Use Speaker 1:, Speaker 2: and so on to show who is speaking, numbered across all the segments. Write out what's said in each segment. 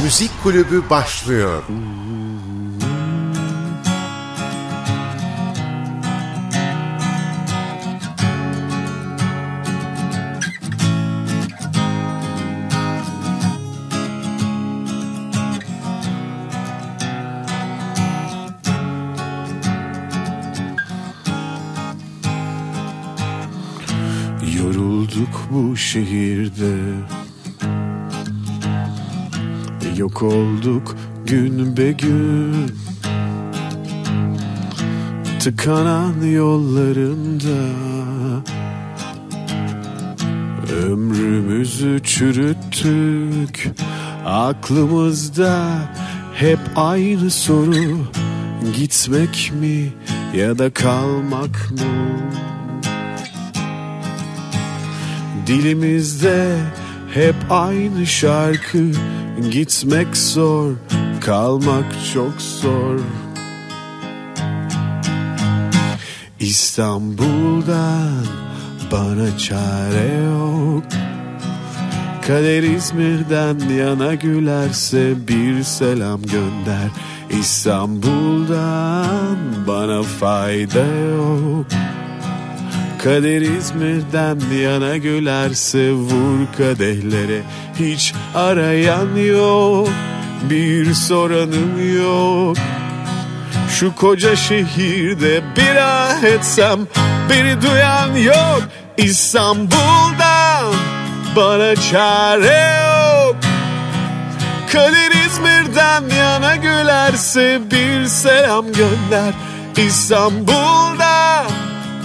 Speaker 1: Müzik Kulübü başlıyor. Yorulduk bu şehirde Yok olduk gün be gün Tıkanan yollarında, Ömrümüzü çürüttük Aklımızda hep aynı soru Gitmek mi ya da kalmak mı? Dilimizde hep aynı şarkı Gitmek zor Kalmak çok zor İstanbul'dan bana çare yok Kader İzmir'den yana gülerse bir selam gönder İstanbul'dan bana fayda yok Kader İzmir'den yana gülerse vur kadehlere Hiç arayan yok bir soranım yok Şu koca şehirde bir ah etsem biri duyan yok
Speaker 2: İstanbul'dan bana çare yok Kader İzmir'den yana gülerse bir selam
Speaker 1: gönder İstanbul'dan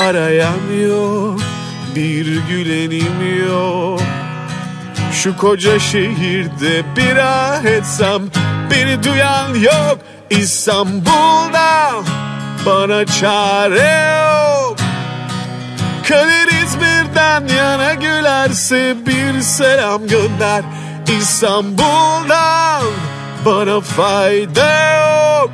Speaker 1: parayam yok bir gülenim yok Şu koca şehirde bir ah etsem beni duyan yok İstanbul'da bana çare yok Kader
Speaker 2: İzmir'den yana gülerse bir selam gönder İstanbul'dan bana fayda yok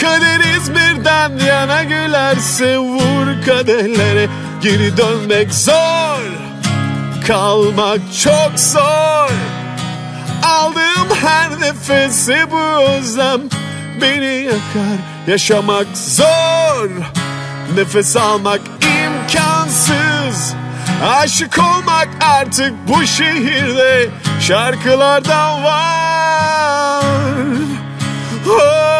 Speaker 2: Kader Hepimiz birden yana gülerse vur kadehlere
Speaker 1: Geri dönmek zor
Speaker 2: Kalmak
Speaker 1: çok zor
Speaker 2: Aldığım her nefesi bu özlem Beni yakar Yaşamak zor Nefes almak imkansız Aşık olmak artık bu şehirde şarkılardan var Oh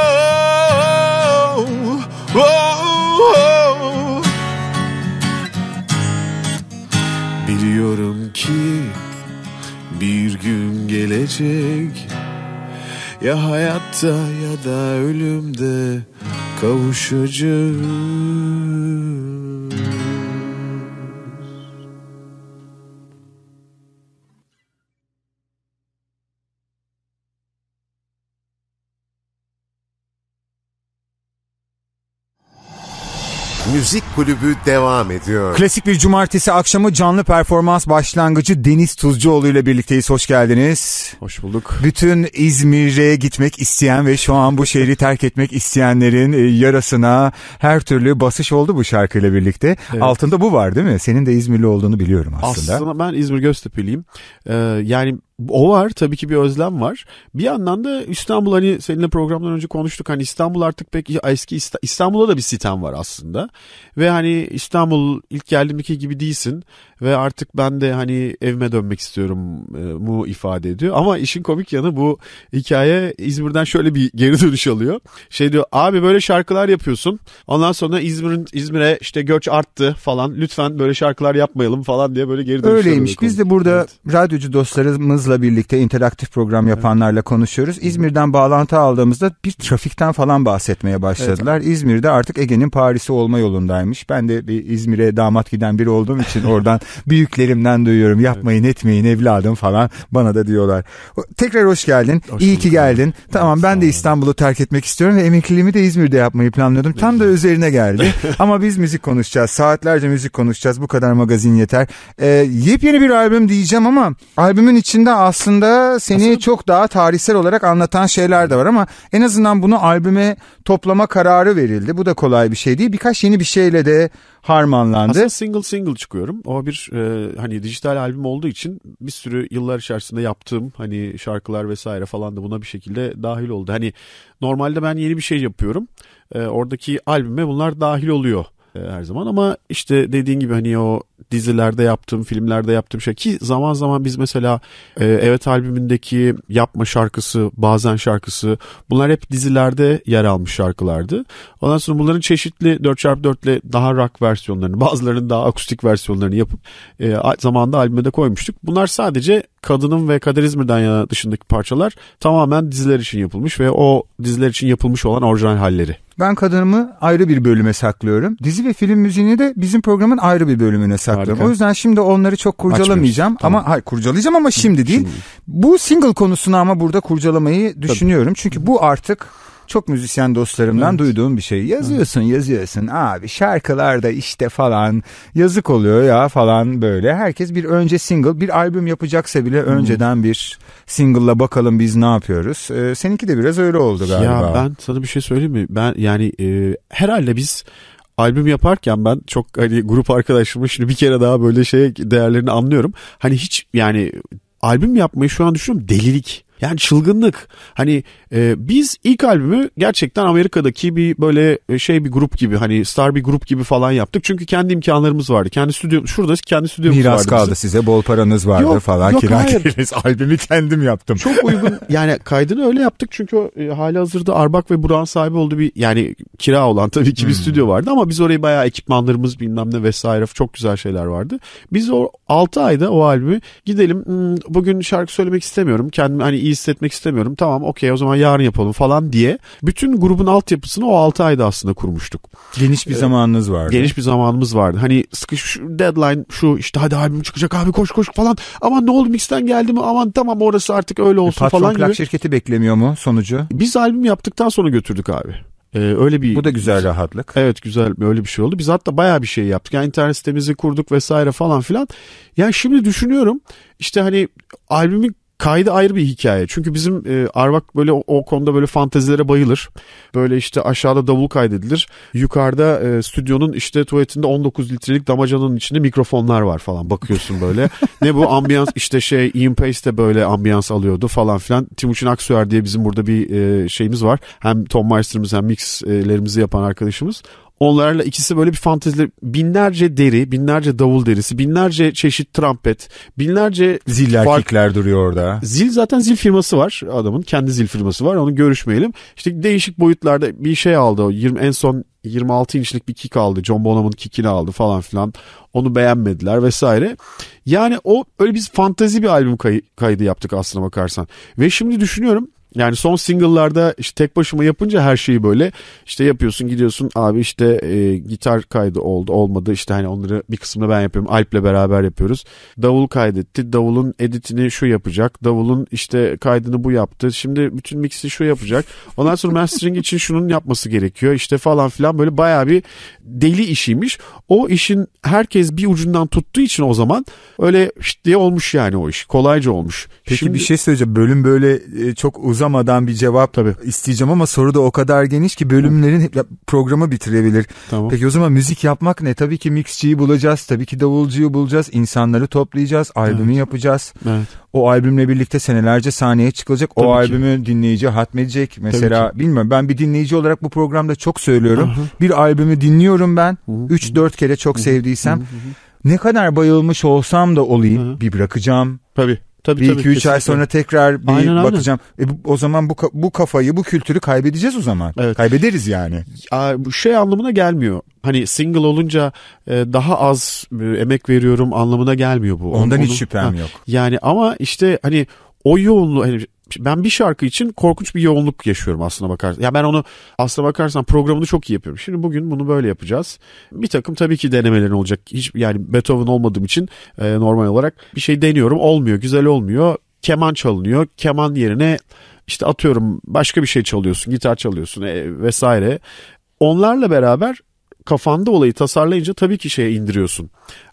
Speaker 1: Biliyorum ki bir gün gelecek Ya hayatta ya da ölümde kavuşacağız
Speaker 2: Müzik Kulübü devam ediyor.
Speaker 3: Klasik bir cumartesi akşamı canlı performans başlangıcı Deniz Tuzcuoğlu ile birlikteyiz. Hoş geldiniz. Hoş bulduk. Bütün İzmir'e gitmek isteyen ve şu an bu şehri terk etmek isteyenlerin e, yarasına her türlü basış oldu bu şarkıyla birlikte. Evet. Altında bu var değil mi? Senin de İzmirli olduğunu biliyorum aslında.
Speaker 4: Aslında ben İzmir Göztepe'liyim. Ee, yani o var tabii ki bir özlem var. Bir yandan da İstanbul hani seninle programdan önce konuştuk hani İstanbul artık pek eski İstanbul'a da bir sitem var aslında. Ve hani İstanbul ilk geldiğimdeki gibi değilsin ve artık ben de hani evime dönmek istiyorum e, mu ifade ediyor. Ama işin komik yanı bu hikaye İzmir'den şöyle bir geri dönüş alıyor. Şey diyor abi böyle şarkılar yapıyorsun. Ondan sonra İzmir'in İzmir'e işte göç arttı falan. Lütfen böyle şarkılar yapmayalım falan diye böyle geri dönüş Öyleymiş.
Speaker 3: Biz de burada evet. radyocu dostlarımızla birlikte interaktif program yapanlarla konuşuyoruz. İzmir'den bağlantı aldığımızda bir trafikten falan bahsetmeye başladılar. Evet. İzmir'de artık Ege'nin Paris'i olma yolundaymış. Ben de bir İzmir'e damat giden biri olduğum için oradan büyüklerimden duyuyorum yapmayın evet. etmeyin evladım falan bana da diyorlar. Tekrar hoş geldin. Hoş İyi ki geldin. Abi. Tamam ben de İstanbul'u terk etmek istiyorum ve emekliliğimi de İzmir'de yapmayı planlıyordum. Tam da üzerine geldi. Ama biz müzik konuşacağız. Saatlerce müzik konuşacağız. Bu kadar magazin yeter. Ee, yepyeni bir albüm diyeceğim ama albümün içinde aslında seni aslında... çok daha tarihsel olarak anlatan şeyler de var ama en azından bunu albüme toplama kararı verildi. Bu da kolay bir şey değil. Birkaç yeni bir şeyle de harmanlandı. Aslında
Speaker 4: single single çıkıyorum. O bir e, hani dijital albüm olduğu için bir sürü yıllar içerisinde yaptığım hani şarkılar vesaire falan da buna bir şekilde dahil oldu. Hani normalde ben yeni bir şey yapıyorum. E, oradaki albüme bunlar dahil oluyor e, her zaman ama işte dediğin gibi hani o dizilerde yaptığım, filmlerde yaptığım şey ki zaman zaman biz mesela e, Evet albümündeki Yapma şarkısı, Bazen şarkısı bunlar hep dizilerde yer almış şarkılardı. Ondan sonra bunların çeşitli 4x4 ile daha rock versiyonlarını, bazılarının daha akustik versiyonlarını yapıp e, zamanda albüme de koymuştuk. Bunlar sadece Kadınım ve Kader İzmir'den yana dışındaki parçalar tamamen diziler için yapılmış ve o diziler için yapılmış olan orijinal
Speaker 3: halleri. Ben kadınımı ayrı bir bölüme saklıyorum. Dizi ve film müziğini de bizim programın ayrı bir bölümüne saklıyorum. Harika. O yüzden şimdi onları çok kurcalamayacağım tamam. ama hayır kurcalayacağım ama şimdi değil. Şimdi. Bu single konusunu ama burada kurcalamayı düşünüyorum. Tabii. Çünkü bu artık çok müzisyen dostlarımdan evet. duyduğum bir şey. Yazıyorsun evet. yazıyorsun abi şarkılarda işte falan yazık oluyor ya falan böyle. Herkes bir önce single bir albüm yapacaksa bile hmm. önceden bir single'la bakalım biz ne yapıyoruz. Ee, seninki de biraz öyle oldu galiba. Ya ben sana bir şey söyleyeyim
Speaker 4: mi? Ben yani e, herhalde biz albüm yaparken ben çok hani grup arkadaşımı şimdi bir kere daha böyle şey değerlerini anlıyorum. Hani hiç yani albüm yapmayı şu an düşünüyorum delilik. Yani çılgınlık. Hani e, biz ilk albümü gerçekten Amerika'daki bir böyle e, şey bir grup gibi hani star bir grup gibi falan yaptık. Çünkü kendi imkanlarımız vardı.
Speaker 3: Kendi stüdyo şurada kendi stüdyomuz Miras vardı. Miras kaldı bizim. size bol paranız vardı yok, falan yok, kira geliriz. Albümü kendim yaptım. Çok uygun
Speaker 4: yani kaydını öyle yaptık çünkü e, hali hazırda Arbak ve Buran sahibi oldu bir yani kira olan tabii ki bir hmm. stüdyo vardı ama biz orayı bayağı ekipmanlarımız bilmem ne vesaire çok güzel şeyler vardı. Biz o 6 ayda o albümü gidelim hmm, bugün şarkı söylemek istemiyorum. Kendim hani iyi hissetmek istemiyorum. Tamam okey o zaman yarın yapalım falan diye. Bütün grubun altyapısını o 6 ayda aslında kurmuştuk. Geniş bir ee, zamanınız vardı. Geniş bir zamanımız vardı. Hani sıkış deadline şu işte hadi albüm çıkacak abi koş koş falan. Aman ne oldu mixten geldi mi aman tamam orası artık öyle olsun e, patron falan Plak gibi.
Speaker 3: şirketi beklemiyor mu sonucu? Biz albüm yaptıktan sonra götürdük abi.
Speaker 4: Ee, öyle bir Bu da güzel rahatlık. Evet güzel öyle bir şey oldu. Biz hatta bayağı bir şey yaptık. Yani internet sitemizi kurduk vesaire falan filan. Yani şimdi düşünüyorum işte hani albümün Kaydı ayrı bir hikaye. Çünkü bizim e, Arvak böyle o, o konuda böyle fantezilere bayılır. Böyle işte aşağıda davul kaydedilir. Yukarıda e, stüdyonun işte tuvaletinde 19 litrelik damacanın içinde mikrofonlar var falan. Bakıyorsun böyle. ne bu ambiyans işte şey Ian Pace de böyle ambiyans alıyordu falan filan. Timuçin Aksuer diye bizim burada bir e, şeyimiz var. Hem Tom Meister'ımız hem mixlerimizi yapan arkadaşımız. Onlarla ikisi böyle bir fantezi binlerce deri, binlerce davul derisi, binlerce çeşit trompet, binlerce zil erkekler fark... duruyor orada. Zil zaten zil firması var adamın. Kendi zil firması var. Onu görüşmeyelim. İşte değişik boyutlarda bir şey aldı. 20 en son 26 inçlik bir kick aldı. John Bonham'ın kickini aldı falan filan. Onu beğenmediler vesaire. Yani o öyle biz fantazi bir albüm kay- kaydı yaptık aslına bakarsan. Ve şimdi düşünüyorum yani son single'larda işte tek başıma yapınca her şeyi böyle işte yapıyorsun gidiyorsun abi işte e, gitar kaydı oldu olmadı işte hani onları bir kısmını ben yapıyorum Alp'le beraber yapıyoruz. Davul kaydetti davulun editini şu yapacak davulun işte kaydını bu yaptı şimdi bütün mixi şu yapacak ondan sonra mastering için şunun yapması gerekiyor işte falan filan böyle baya bir deli işiymiş. O işin herkes bir ucundan tuttuğu için o zaman öyle diye olmuş yani o iş kolayca olmuş. Peki şimdi, bir şey
Speaker 3: söyleyeceğim bölüm böyle e, çok uzun uzamadan bir cevap Tabii. isteyeceğim ama soru da o kadar geniş ki bölümlerin hep programı bitirebilir. Tamam. Peki o zaman müzik yapmak ne? Tabii ki mixçiyi bulacağız, tabii ki davulcuyu bulacağız, insanları toplayacağız, albümü evet. yapacağız. Evet. O albümle birlikte senelerce sahneye çıkılacak. Tabii o ki. albümü dinleyici hatmedecek. Mesela bilmiyorum ben bir dinleyici olarak bu programda çok söylüyorum. Aha. Bir albümü dinliyorum ben 3-4 kere çok sevdiysem. Ne kadar bayılmış olsam da olayım hı bir bırakacağım. Tabii. Tabii, bir tabii, iki üç ay sonra tekrar bir aynen, bakacağım. Aynen. E, o zaman bu bu kafayı bu kültürü kaybedeceğiz o zaman. Evet. Kaybederiz
Speaker 4: yani. Bu şey anlamına gelmiyor. Hani single olunca e, daha az e, emek veriyorum anlamına gelmiyor bu. Ondan Onu, hiç şüphem ha, yok. Yani ama işte hani o yoğunluğu hani ben bir şarkı için korkunç bir yoğunluk yaşıyorum aslına bakarsan. Ya ben onu aslına bakarsan programını çok iyi yapıyorum. Şimdi bugün bunu böyle yapacağız. Bir takım tabii ki denemelerin olacak. Hiç yani Beethoven olmadığım için e, normal olarak bir şey deniyorum. Olmuyor, güzel olmuyor. Keman çalınıyor. Keman yerine işte atıyorum başka bir şey çalıyorsun, gitar çalıyorsun e, vesaire. Onlarla beraber kafanda olayı tasarlayınca tabii ki şeye indiriyorsun.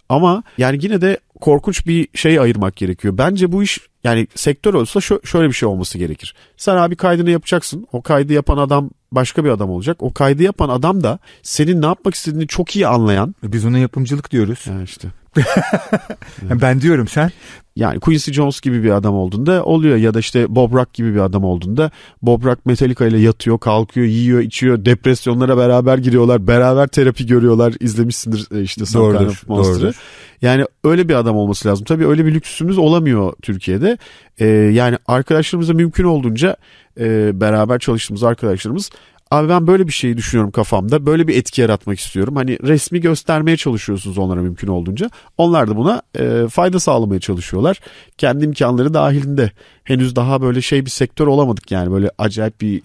Speaker 4: Ama yani yine de korkunç bir şey ayırmak gerekiyor. Bence bu iş yani sektör olsa şöyle bir şey olması gerekir. Sen abi kaydını yapacaksın. O kaydı yapan adam başka bir adam olacak. O kaydı yapan adam da senin ne yapmak istediğini çok iyi anlayan. Biz ona yapımcılık diyoruz. Yani işte. ben diyorum sen. Yani Quincy Jones gibi bir adam olduğunda oluyor ya da işte Bob Rock gibi bir adam olduğunda Bob Rock Metallica ile yatıyor, kalkıyor, yiyor, içiyor, depresyonlara beraber giriyorlar, beraber terapi görüyorlar. İzlemişsindir e, işte Some Kind Monster'ı. Yani öyle bir adam olması lazım. Tabii öyle bir lüksümüz olamıyor Türkiye'de. Ee, yani arkadaşlarımıza mümkün olduğunca e, beraber çalıştığımız arkadaşlarımız Abi ben böyle bir şeyi düşünüyorum kafamda. Böyle bir etki yaratmak istiyorum. Hani resmi göstermeye çalışıyorsunuz onlara mümkün olduğunca. Onlar da buna e, fayda sağlamaya çalışıyorlar. Kendi imkanları dahilinde.
Speaker 3: Henüz daha böyle şey bir sektör olamadık yani. Böyle acayip bir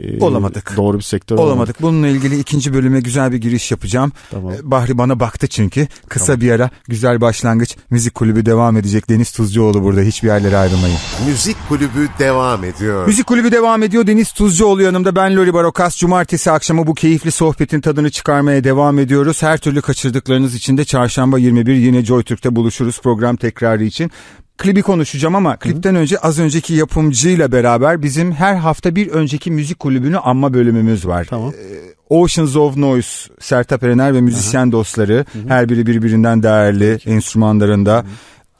Speaker 3: e, olamadık. Doğru bir sektör olamadık. olamadık. Bununla ilgili ikinci bölüme güzel bir giriş yapacağım. Tamam. Ee, Bahri bana baktı çünkü. Kısa tamam. bir ara güzel başlangıç. Müzik kulübü devam edecek. Deniz Tuzcuoğlu burada. Hiçbir yerlere ayrılmayın.
Speaker 1: Müzik kulübü devam ediyor. Müzik
Speaker 3: kulübü devam ediyor. Deniz Tuzcuoğlu yanımda. Ben Lori Barokas. Cumartesi akşamı bu keyifli sohbetin tadını çıkarmaya devam ediyoruz. Her türlü kaçırdıklarınız için de çarşamba 21 yine Joy Türk'te buluşuruz program tekrarı için. Klibi konuşacağım ama klipten Hı. önce az önceki yapımcıyla beraber bizim her hafta bir önceki müzik kulübünü anma bölümümüz var. Tamam. Ee, Oceans of Noise, Sertap Erener ve müzisyen Aha. dostları Hı-hı. her biri birbirinden değerli Peki. enstrümanlarında. Hı-hı.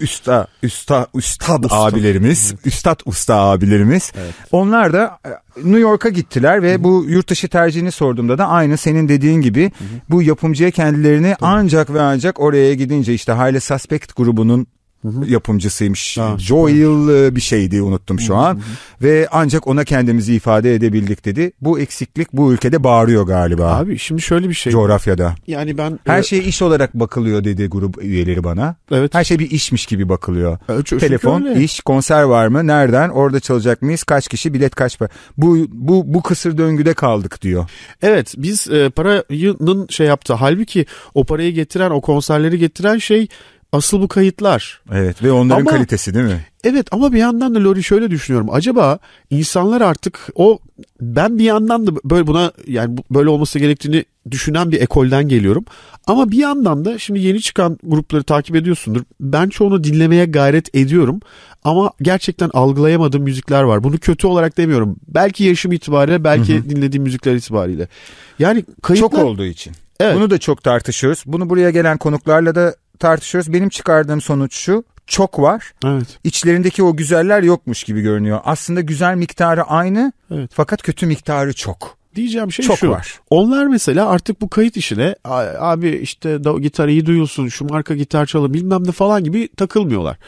Speaker 3: Üsta, üsta, üstad usta. abilerimiz, evet. üstad usta abilerimiz. Evet. Onlar da e, New York'a gittiler ve Hı-hı. bu yurt dışı tercihini sorduğumda da aynı senin dediğin gibi Hı-hı. bu yapımcıya kendilerini Tabii. ancak ve ancak oraya gidince işte Hayle Suspect grubunun Hı-hı. yapımcısıymış. Ha, Joel hı. E, bir şeydi unuttum şu an. Hı-hı. Ve ancak ona kendimizi ifade edebildik dedi. Bu eksiklik bu ülkede bağırıyor galiba. Abi şimdi şöyle bir şey. Coğrafyada.
Speaker 4: Yani ben her e...
Speaker 3: şey iş olarak bakılıyor dedi grup üyeleri bana. Evet. Her şey bir işmiş gibi bakılıyor. E, çok Telefon, öyle. iş, konser var mı? Nereden? Orada çalacak mıyız? Kaç kişi? Bilet kaç para? Bu bu bu kısır döngüde kaldık diyor. Evet, biz e, paranın şey yaptı. Halbuki o parayı getiren, o konserleri
Speaker 4: getiren şey Asıl bu kayıtlar. Evet ve onların ama, kalitesi değil mi? Evet ama bir yandan da Lori şöyle düşünüyorum. Acaba insanlar artık o ben bir yandan da böyle buna yani böyle olması gerektiğini düşünen bir ekolden geliyorum. Ama bir yandan da şimdi yeni çıkan grupları takip ediyorsundur. Ben çoğunu dinlemeye gayret ediyorum. Ama gerçekten algılayamadığım müzikler var. Bunu kötü olarak demiyorum. Belki yaşım itibariyle belki Hı-hı. dinlediğim müzikler itibariyle.
Speaker 3: Yani kayıtlar... Çok olduğu için. Evet. Bunu da çok tartışıyoruz. Bunu buraya gelen konuklarla da tartışıyoruz. Benim çıkardığım sonuç şu çok var. Evet. İçlerindeki o güzeller yokmuş gibi görünüyor. Aslında güzel miktarı aynı evet. fakat kötü miktarı çok.
Speaker 4: Diyeceğim şey Çok şu. Var. Onlar mesela artık bu kayıt işine abi işte da, gitar iyi duyulsun şu marka gitar çalın bilmem ne falan gibi takılmıyorlar.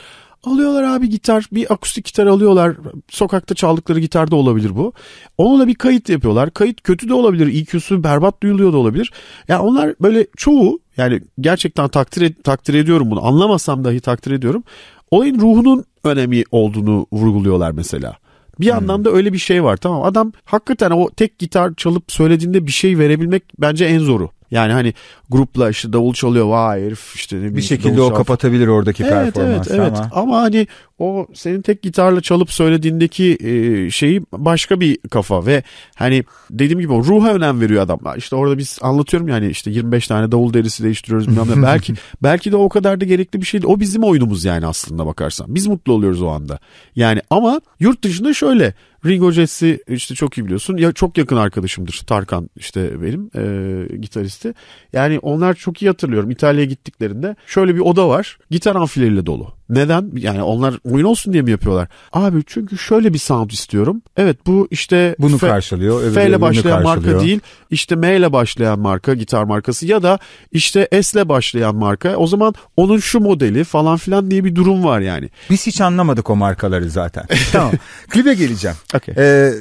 Speaker 4: Alıyorlar abi gitar bir akustik gitar alıyorlar. Sokakta çaldıkları gitar da olabilir bu. Onunla bir kayıt yapıyorlar. Kayıt kötü de olabilir. EQ'su berbat duyuluyor da olabilir. Ya yani onlar böyle çoğu yani gerçekten takdir takdir ediyorum bunu. Anlamasam dahi takdir ediyorum. Olayın ruhunun önemi olduğunu vurguluyorlar mesela. Bir hmm. anlamda öyle bir şey var tamam. Adam hakikaten o tek gitar çalıp söylediğinde bir şey verebilmek bence en zoru. Yani hani grupla işte davul çalıyor vay herif işte ne bir şekilde o kapatabilir oradaki evet, performansı evet, evet. ama. Ama hani o senin tek gitarla çalıp söylediğindeki e, şeyi başka bir kafa ve hani dediğim gibi o ruha önem veriyor adamlar. İşte orada biz anlatıyorum yani işte 25 tane davul derisi değiştiriyoruz bilmem ne. belki belki de o kadar da gerekli bir şey değil. O bizim oyunumuz yani aslında bakarsan. Biz mutlu oluyoruz o anda. Yani ama yurt dışında şöyle Rigo Jess'i işte çok iyi biliyorsun. Ya çok yakın arkadaşımdır Tarkan işte benim e, gitaristi. Yani onlar çok iyi hatırlıyorum İtalya'ya gittiklerinde. Şöyle bir oda var. Gitar amfileriyle dolu. Neden? Yani onlar oyun olsun diye mi yapıyorlar? Abi çünkü şöyle bir sound istiyorum. Evet bu işte bunu F, karşılıyor. F ile başlayan karşılıyor. marka değil. İşte M ile başlayan marka gitar markası ya da işte S ile başlayan marka. O zaman
Speaker 3: onun şu modeli falan filan diye bir durum var yani. Biz hiç anlamadık o markaları zaten. tamam. Klibe geleceğim. Okay. Ee,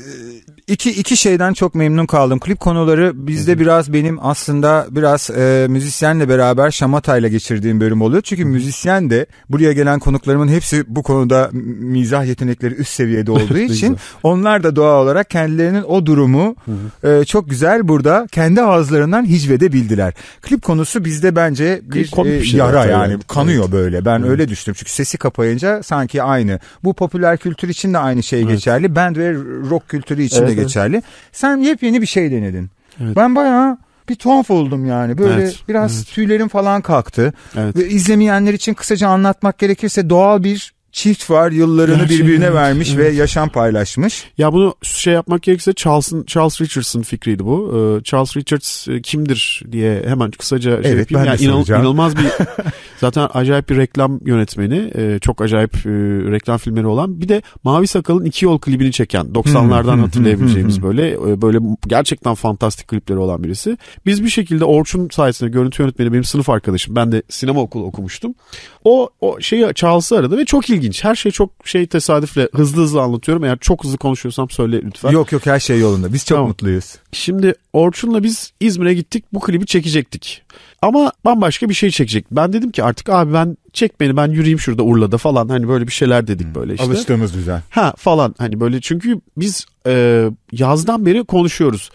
Speaker 3: İki, iki şeyden çok memnun kaldım. Klip konuları bizde Hı-hı. biraz benim aslında biraz e, müzisyenle beraber şamatayla geçirdiğim bölüm oluyor. Çünkü müzisyen de buraya gelen konuklarımın hepsi bu konuda mizah yetenekleri üst seviyede olduğu için onlar da doğal olarak kendilerinin o durumu e, çok güzel burada kendi ağızlarından hicvede bildiler. Klip konusu bizde bence bir, Komik e, bir şey yara yani evet. kanıyor evet. böyle. Ben evet. öyle düştüm. Çünkü sesi kapayınca sanki aynı. Bu popüler kültür için de aynı şey evet. geçerli. Band ve rock kültürü için evet, de evet. geçerli. Sen yepyeni bir şey denedin. Evet. Ben bayağı bir tuhaf oldum yani. Böyle evet, biraz evet. tüylerim falan kalktı. Evet. Ve izlemeyenler için kısaca anlatmak gerekirse doğal bir çift var yıllarını Gerçekten, şey birbirine vermiş
Speaker 4: evet. ve yaşam paylaşmış. Ya bunu şey yapmak gerekirse Charles'ın Charles Richards'ın fikriydi bu. Ee, Charles Richards e, kimdir diye hemen kısaca şey evet, yapayım. Ben yani inan, inanılmaz bir zaten acayip bir reklam yönetmeni. E, çok acayip e, reklam filmleri olan. Bir de Mavi Sakal'ın iki yol klibini çeken 90'lardan hmm. hatırlayabileceğimiz böyle böyle gerçekten fantastik klipleri olan birisi. Biz bir şekilde Orçun sayesinde görüntü yönetmeni benim sınıf arkadaşım. Ben de sinema okulu okumuştum. O, o şeyi Charles'ı aradı ve çok ilginç ilginç. Her şey çok şey tesadüfle hızlı hızlı anlatıyorum. Eğer çok hızlı konuşuyorsam söyle lütfen. Yok yok her şey yolunda. Biz çok tamam. mutluyuz. Şimdi Orçun'la biz İzmir'e gittik. Bu klibi çekecektik. Ama bambaşka bir şey çekecek. Ben dedim ki artık abi ben çek beni ben yürüyeyim şurada Urla'da falan. Hani böyle bir şeyler dedik böyle işte. Alıştığımız düzen. Ha falan hani böyle çünkü biz e, yazdan beri konuşuyoruz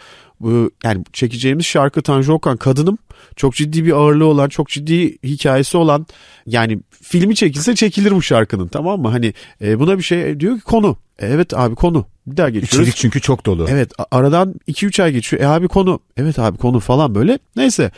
Speaker 4: yani çekeceğimiz şarkı Tanju Okan kadınım. Çok ciddi bir ağırlığı olan, çok ciddi hikayesi olan yani filmi çekilse çekilir bu şarkının tamam mı? Hani e, buna bir şey e, diyor ki konu. E, evet abi konu. Bir daha geçiyoruz. İçerik çünkü çok dolu. Evet aradan 2-3 ay geçiyor. E abi konu. Evet abi konu falan böyle. Neyse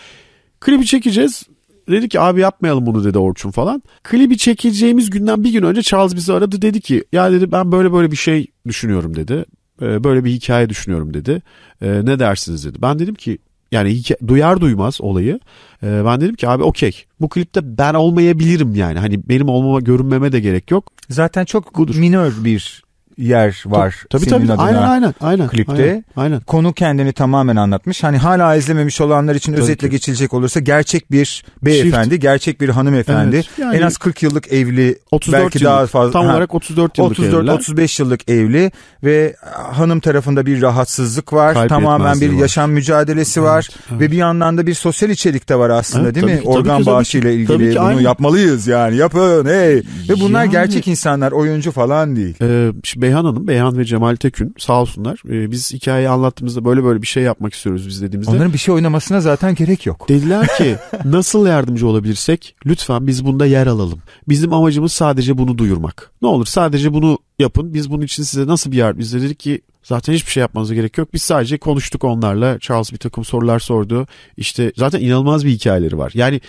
Speaker 4: klibi çekeceğiz. Dedi ki abi yapmayalım bunu dedi Orçun falan. Klibi çekeceğimiz günden bir gün önce Charles bizi aradı dedi ki ya dedi ben böyle böyle bir şey düşünüyorum dedi. Ee, böyle bir hikaye düşünüyorum dedi. Ee, ne dersiniz dedi. Ben dedim ki yani duyar duymaz olayı ee, ben dedim ki abi okey bu klipte ben olmayabilirim yani hani benim olmama görünmeme de gerek yok. Zaten çok Budur. minör bir
Speaker 3: yer var tabii, senin tabii, adına. Aynen aynen. aynen klipte. Aynen, aynen. Konu kendini tamamen anlatmış. Hani hala izlememiş olanlar için tabii özetle ki. geçilecek olursa gerçek bir beyefendi, Çift. gerçek bir hanımefendi. Evet, yani en az 40 yıllık evli, 34 belki yıllık, daha fazla. Tam ha, olarak 34 yıllık 34 evliler. 35 yıllık evli ve hanım tarafında bir rahatsızlık var. Kalp tamamen bir var. yaşam mücadelesi evet, var evet. ve bir yandan da bir sosyal içerik de var aslında evet, değil mi? Ki, Organ tabii bağışıyla ilgili tabii ki, bunu aynen. yapmalıyız yani. Yapın hey. Ve bunlar yani, gerçek insanlar, oyuncu falan değil. E,
Speaker 4: Beyhan Hanım, Beyhan ve Cemal Tekün sağ olsunlar. E, biz hikayeyi anlattığımızda böyle böyle bir şey yapmak istiyoruz biz dediğimizde. Onların bir şey oynamasına zaten gerek yok. Dediler ki nasıl yardımcı olabilirsek lütfen biz bunda yer alalım. Bizim amacımız sadece bunu duyurmak. Ne olur sadece bunu yapın. Biz bunun için size nasıl bir yardım? Biz de dedik ki Zaten hiçbir şey yapmanıza gerek yok. Biz sadece konuştuk onlarla. Charles bir takım sorular sordu. İşte zaten inanılmaz bir hikayeleri var. Yani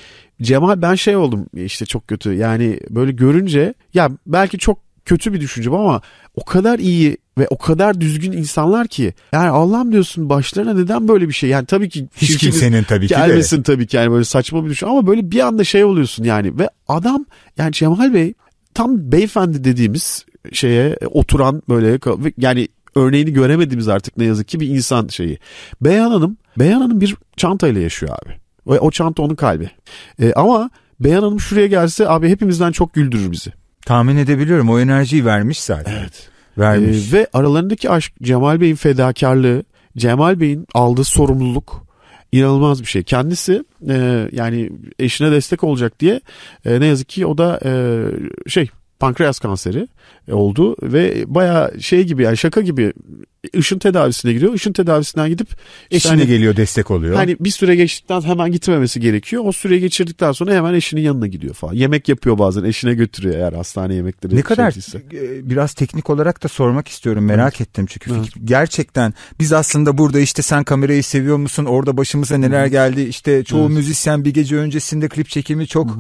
Speaker 4: Cemal ben şey oldum işte çok kötü. Yani böyle görünce ya belki çok kötü bir düşünce ama o kadar iyi ve o kadar düzgün insanlar ki yani Allah'ım diyorsun başlarına neden böyle bir şey yani tabii ki hiç kimsenin
Speaker 3: tabii ki gelmesin
Speaker 4: de. tabii ki yani böyle saçma bir düşün ama böyle bir anda şey oluyorsun yani ve adam yani Cemal Bey tam beyefendi dediğimiz şeye oturan böyle yani örneğini göremediğimiz artık ne yazık ki bir insan şeyi. Beyhan Hanım, Beyhan Hanım bir çantayla yaşıyor abi. Ve o çanta onun kalbi. E, ama Beyhan Hanım şuraya gelse abi hepimizden çok güldürür bizi. Tahmin edebiliyorum o enerjiyi vermiş zaten. Evet. Vermiş. Ee, ve aralarındaki aşk Cemal Bey'in fedakarlığı, Cemal Bey'in aldığı sorumluluk inanılmaz bir şey. Kendisi e, yani eşine destek olacak diye e, ne yazık ki o da e, şey pankreas kanseri oldu ve baya şey gibi yani şaka gibi ışın tedavisine giriyor. Işın tedavisinden gidip eşine hani, geliyor destek oluyor. Hani bir süre geçtikten hemen gitmemesi gerekiyor. O süreyi geçirdikten sonra hemen eşinin yanına gidiyor falan. Yemek yapıyor bazen eşine götürüyor eğer hastane yemekleri. Ne kadar
Speaker 3: şeyse. E, biraz teknik olarak da sormak istiyorum merak evet. ettim çünkü evet. Fikir, gerçekten biz aslında burada işte sen kamerayı seviyor musun orada başımıza neler geldi işte çoğu evet. müzisyen bir gece öncesinde klip çekimi çok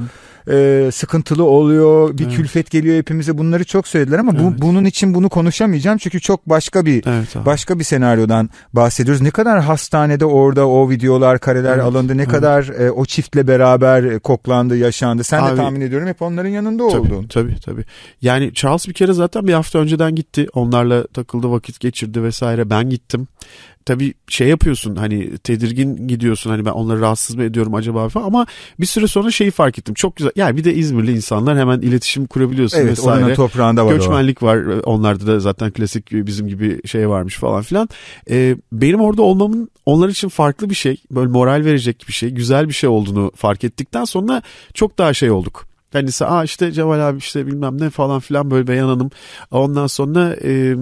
Speaker 3: e, sıkıntılı oluyor bir evet. külfet geliyor hepimize bunları çok söylediler verdiler ama evet. bu, bunun için bunu konuşamayacağım çünkü çok başka bir evet, başka bir senaryodan bahsediyoruz. Ne kadar hastanede orada o videolar kareler evet, alındı, ne evet. kadar e, o çiftle beraber e, koklandı, yaşandı. Sen abi, de tahmin
Speaker 4: ediyorum hep onların yanında tabii, oldun. Tabii tabii. Yani Charles bir kere zaten bir hafta önceden gitti. Onlarla takıldı, vakit geçirdi vesaire. Ben gittim tabii şey yapıyorsun hani tedirgin gidiyorsun hani ben onları rahatsız mı ediyorum acaba falan ama bir süre sonra şeyi fark ettim çok güzel yani bir de İzmirli insanlar hemen iletişim kurabiliyorsun evet, vesaire. Evet toprağında var Göçmenlik o. var onlarda da zaten klasik bizim gibi şey varmış falan filan. Ee, benim orada olmamın onlar için farklı bir şey böyle moral verecek bir şey güzel bir şey olduğunu fark ettikten sonra çok daha şey olduk. Hani ise aa işte ceval abi işte bilmem ne falan filan böyle Beyan Hanım. Ondan sonra e,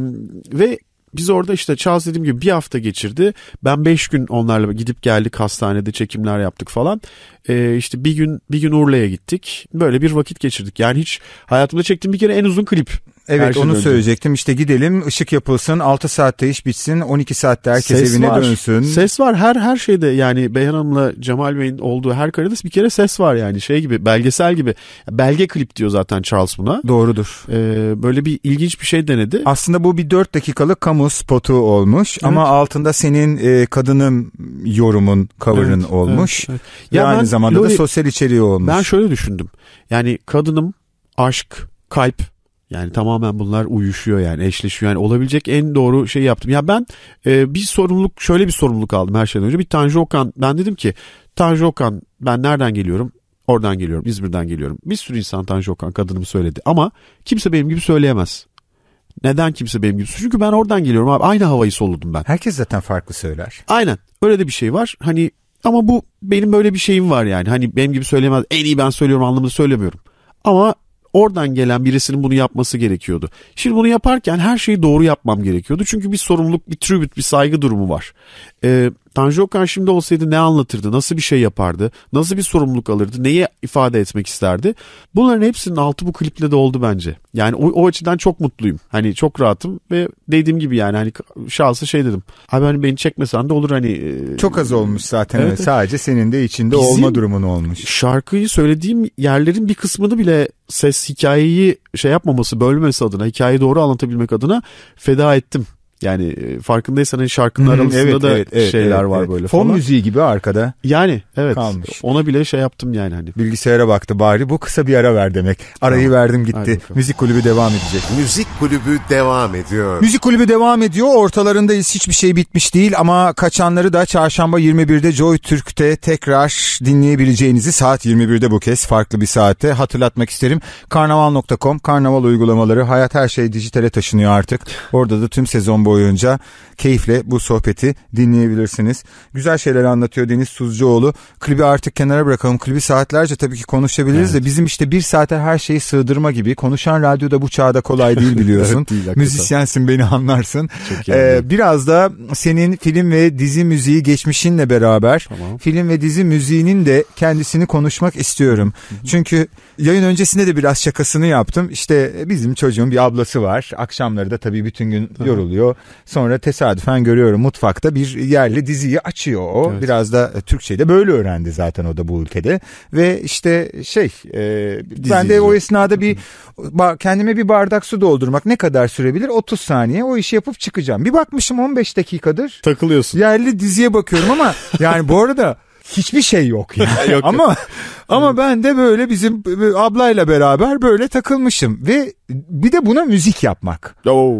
Speaker 4: ve biz orada işte Charles dediğim gibi bir hafta geçirdi. Ben beş gün onlarla gidip geldik hastanede çekimler yaptık falan. Ee, işte bir gün bir gün Urla'ya gittik.
Speaker 3: Böyle bir vakit geçirdik. Yani hiç hayatımda çektiğim bir kere en uzun klip. Evet Her şey onu önce. söyleyecektim. İşte gidelim ışık yapılsın 6 saatte iş bitsin 12 saatte herkes ses evine var. dönsün. Ses var her
Speaker 4: her şeyde yani Beyhan Hanım'la Cemal Bey'in olduğu her karede bir kere ses var yani şey gibi belgesel gibi.
Speaker 3: Belge klip diyor zaten Charles buna. Doğrudur. Ee, böyle bir ilginç bir şey denedi. Aslında bu bir 4 dakikalık kamu spotu olmuş evet. ama altında senin e, kadınım yorumun cover'ın evet, olmuş. Evet, evet. Ya yani ben, zamanda Loli, da sosyal içeriği olmuş. Ben şöyle düşündüm
Speaker 4: yani kadınım aşk kalp yani tamamen bunlar uyuşuyor yani eşleşiyor. Yani olabilecek en doğru şeyi yaptım. Ya ben e, bir sorumluluk şöyle bir sorumluluk aldım her şeyden önce. Bir Tanju Okan ben dedim ki Tanju Okan ben nereden geliyorum? Oradan geliyorum İzmir'den geliyorum. Bir sürü insan Tanju Okan kadınımı söyledi ama kimse benim gibi söyleyemez. Neden kimse benim gibi? Çünkü ben oradan geliyorum abi. Aynı havayı soludum ben. Herkes zaten farklı söyler. Aynen. Öyle de bir şey var. Hani ama bu benim böyle bir şeyim var yani. Hani benim gibi söylemez. En iyi ben söylüyorum anlamını söylemiyorum. Ama Oradan gelen birisinin bunu yapması gerekiyordu. Şimdi bunu yaparken her şeyi doğru yapmam gerekiyordu. Çünkü bir sorumluluk, bir tribüt, bir saygı durumu var. Ee, Tanju Okan şimdi olsaydı ne anlatırdı? Nasıl bir şey yapardı? Nasıl bir sorumluluk alırdı? Neyi ifade etmek isterdi? Bunların hepsinin altı bu kliple de oldu bence. Yani o, o açıdan çok mutluyum. Hani çok rahatım ve dediğim gibi yani hani şahsı şey dedim. Abi hani beni çekmesen de olur hani. E, çok az
Speaker 3: olmuş zaten. Evet. Sadece senin de içinde Bizim olma durumun olmuş. Şarkıyı söylediğim yerlerin
Speaker 4: bir kısmını bile ses hikayeyi şey yapmaması, bölmemesi adına, hikayeyi doğru anlatabilmek adına feda ettim. Yani e, farkındaysanız hani şarkının arasında evet, da evet, şeyler evet, var evet. böyle falan. müziği
Speaker 3: gibi arkada. Yani evet. Kalmış. Ona bile şey yaptım yani hani. Bilgisayara baktı bari bu kısa bir ara ver demek. Arayı tamam. verdim gitti. Müzik kulübü devam edecek. Müzik kulübü devam ediyor. Müzik kulübü devam ediyor. Ortalarındayız. Hiçbir şey bitmiş değil ama kaçanları da çarşamba 21'de Joy Türk'te tekrar dinleyebileceğinizi saat 21'de bu kez farklı bir saatte hatırlatmak isterim. Karnaval.com, karnaval uygulamaları, hayat her şey dijitale taşınıyor artık. Orada da tüm sezon boyu boyunca keyifle bu sohbeti dinleyebilirsiniz. Güzel şeyler anlatıyor Deniz Tuzcuoğlu. Klibi artık kenara bırakalım. Klibi saatlerce tabii ki konuşabiliriz evet. de bizim işte bir saate her şeyi sığdırma gibi. Konuşan radyoda bu çağda kolay değil biliyorsun. evet, değil, Müzisyensin beni anlarsın. Ee, biraz da senin film ve dizi müziği geçmişinle beraber tamam. film ve dizi müziğinin de kendisini konuşmak istiyorum. Çünkü yayın öncesinde de biraz şakasını yaptım. İşte bizim çocuğun bir ablası var. Akşamları da tabii bütün gün yoruluyor. Sonra tesadüfen görüyorum mutfakta bir yerli diziyi açıyor o. Evet. Biraz da e, Türkçeyi de böyle öğrendi zaten o da bu ülkede. Ve işte şey e, ben de o esnada bir kendime bir bardak su doldurmak ne kadar sürebilir? 30 saniye o işi yapıp çıkacağım. Bir bakmışım 15 dakikadır. Takılıyorsun. Yerli diziye bakıyorum ama yani bu arada hiçbir şey yok yani. yok. ama ama ben de böyle bizim e, ablayla beraber böyle takılmışım ve bir de buna müzik yapmak. Oo.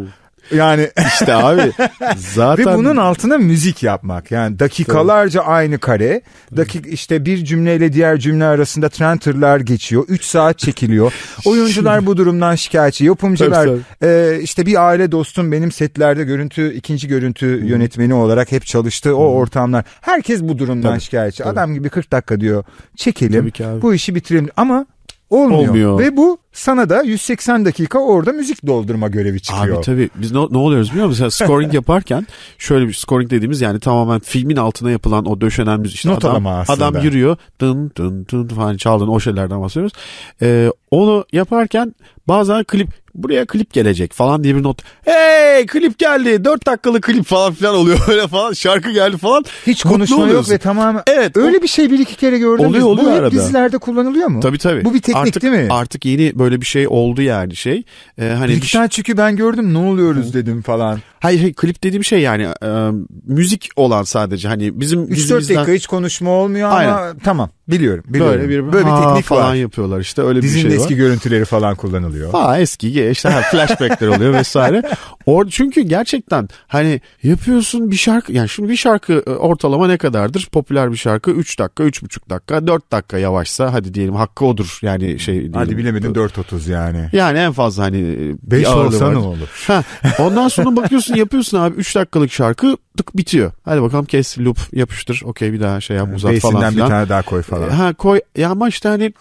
Speaker 3: Yani işte abi zaten ve bunun altına müzik yapmak. Yani dakikalarca Tabii. aynı kare. Dakik işte bir cümleyle diğer cümle arasında trantırlar geçiyor. 3 saat çekiliyor. Oyuncular bu durumdan şikayetçi. Yapımcılar e, işte bir aile dostum benim setlerde görüntü ikinci görüntü Hı. yönetmeni olarak hep çalıştı o Hı. ortamlar. Herkes bu durumdan Tabii. şikayetçi. Tabii. Adam gibi 40 dakika diyor. Çekelim. Bu işi bitirelim ama Olmuyor. Olmuyor. Ve bu sana da 180 dakika orada müzik doldurma görevi çıkıyor. Abi tabii
Speaker 4: biz ne, ne oluyoruz biliyor musun? Sen scoring yaparken şöyle bir scoring dediğimiz yani tamamen filmin altına yapılan o döşenen müzik. İşte Notalama adam, Adam yürüyor dın dın dın falan çaldığın o şeylerden bahsediyoruz. Ee, onu yaparken bazen klip buraya klip gelecek falan diye bir not. Hey klip geldi 4 dakikalık klip falan filan oluyor öyle falan şarkı geldi falan. Hiç konuşma yok ve tamamen
Speaker 3: evet, öyle o... bir şey bir iki kere gördüm. Oluyor, oluyor Bu arada. hep dizilerde kullanılıyor mu? Tabii tabii. Bu bir teknik artık,
Speaker 4: değil mi? Artık yeni böyle bir şey oldu yani şey. Ee, hani bir iki şey- çünkü ben gördüm ne oluyoruz Hı. dedim falan. Hayır, hayır klip dediğim şey yani e, müzik olan sadece hani bizim 3-4 dizimizden... dakika hiç
Speaker 3: konuşma olmuyor Aynen. tamam. Biliyorum. biliyorum. Böyle bir, böyle bir teknik falan var. yapıyorlar işte öyle Dizin bir şey var. eski görüntüleri falan kullanılıyor. Ha eski işte ha, flashbackler oluyor vesaire.
Speaker 4: Or çünkü gerçekten hani yapıyorsun bir şarkı yani şimdi bir şarkı e, ortalama ne kadardır? Popüler bir şarkı 3 dakika, 3,5 dakika, 4 dakika yavaşsa hadi diyelim hakkı odur yani
Speaker 3: şey diyelim. Hadi bilemedin 4.30 yani. Yani
Speaker 4: en fazla hani 5 e, olsa ne olur? Ha, ondan sonra bakıyorsun yapıyorsun abi 3 dakikalık şarkı tık bitiyor. Hadi bakalım kes loop yapıştır. Okey bir daha şey yap uzat Beysinden falan filan. bir tane daha koy falan. Ha koy ya ama işte hani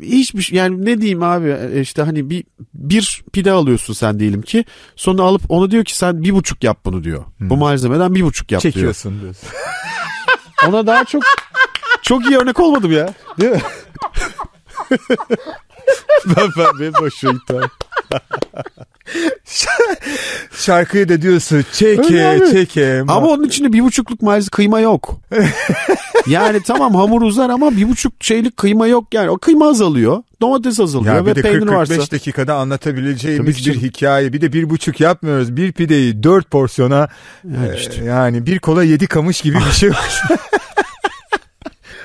Speaker 4: hiçbir şey yani ne diyeyim abi işte hani bir bir pide alıyorsun sen diyelim ki sonra alıp ona diyor ki sen bir buçuk yap bunu diyor. Hmm. Bu malzemeden bir buçuk yap Çekiyorsun diyor. diyorsun. ona daha çok çok iyi örnek olmadım ya. Değil mi? ben ben ben hoşuma Şarkıyı da diyorsun çeke çeke. Ama onun içinde bir buçukluk maiz kıyma yok. yani tamam hamur uzar ama bir buçuk şeylik kıyma yok. Yani o kıyma azalıyor. Domates azalıyor ya ve de peynir 40, 45 varsa. 45
Speaker 3: dakikada anlatabileceğimiz bir hikaye. Bir de bir buçuk yapmıyoruz. Bir pideyi dört porsiyona yani, e, işte. e, yani bir kola yedi kamış gibi bir şey var.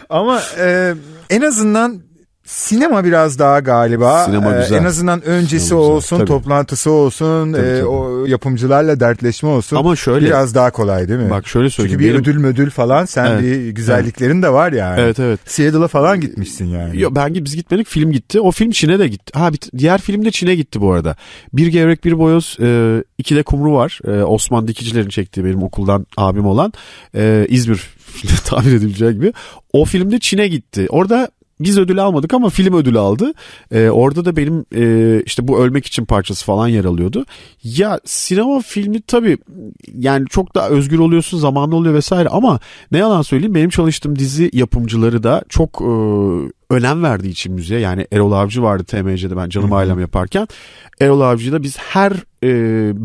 Speaker 3: ama e, en azından Sinema biraz daha galiba. Sinema e, güzel. en azından öncesi güzel. olsun, Tabii. toplantısı olsun, Tabii, e, o yapımcılarla dertleşme olsun. Ama şöyle- biraz daha kolay değil mi? Bak şöyle söyleyeyim, Çünkü bir benim- ödül mödül falan sen Evet. bir güzelliklerin de var yani. Evet,
Speaker 4: evet. Seattle'a falan gitmişsin yani. Yo,
Speaker 3: ben biz gitmedik
Speaker 4: film gitti. O film Çin'e de gitti. Ha bir, diğer film de Çin'e gitti bu arada. Bir gevrek bir boyoz e, iki de kumru var. E, Osman Dikicilerin çektiği benim okuldan abim olan e, İzmir tabir edebileceği gibi. O film de Çin'e gitti. Orada biz ödül almadık ama film ödülü aldı. Ee, orada da benim e, işte bu ölmek için parçası falan yer alıyordu. Ya sinema filmi tabii yani çok daha özgür oluyorsun, zamanlı oluyor vesaire ama ne yalan söyleyeyim benim çalıştığım dizi yapımcıları da çok e, önem verdiği için müziğe yani Erol Avcı vardı TMC'de ben Canım Ailem yaparken. Erol Avcı'yla biz her e,